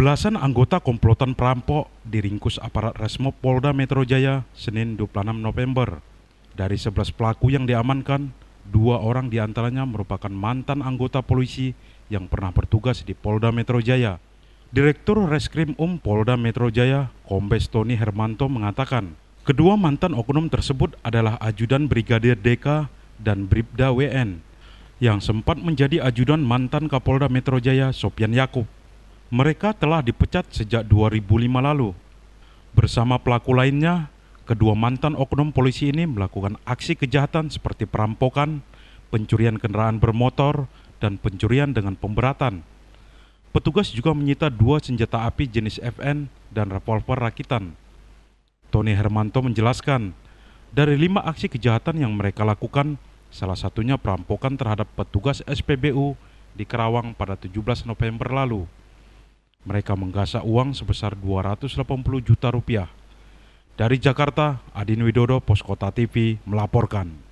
Belasan anggota komplotan perampok diringkus aparat Resmo Polda Metro Jaya Senin 26 November. Dari 11 pelaku yang diamankan, dua orang diantaranya merupakan mantan anggota polisi yang pernah bertugas di Polda Metro Jaya. Direktur Reskrim Um Polda Metro Jaya, Kombes Tony Hermanto mengatakan, kedua mantan oknum tersebut adalah ajudan Brigadir DK dan Bribda WN yang sempat menjadi ajudan mantan Kapolda Metro Jaya Sopian Yakub. Mereka telah dipecat sejak 2005 lalu. Bersama pelaku lainnya, kedua mantan oknum polisi ini melakukan aksi kejahatan seperti perampokan, pencurian kendaraan bermotor, dan pencurian dengan pemberatan. Petugas juga menyita dua senjata api jenis FN dan revolver rakitan. Tony Hermanto menjelaskan, dari lima aksi kejahatan yang mereka lakukan, salah satunya perampokan terhadap petugas SPBU di Kerawang pada 17 November lalu. Mereka menggasak uang sebesar 280 juta rupiah. Dari Jakarta, Adin Widodo, Poskota TV, melaporkan.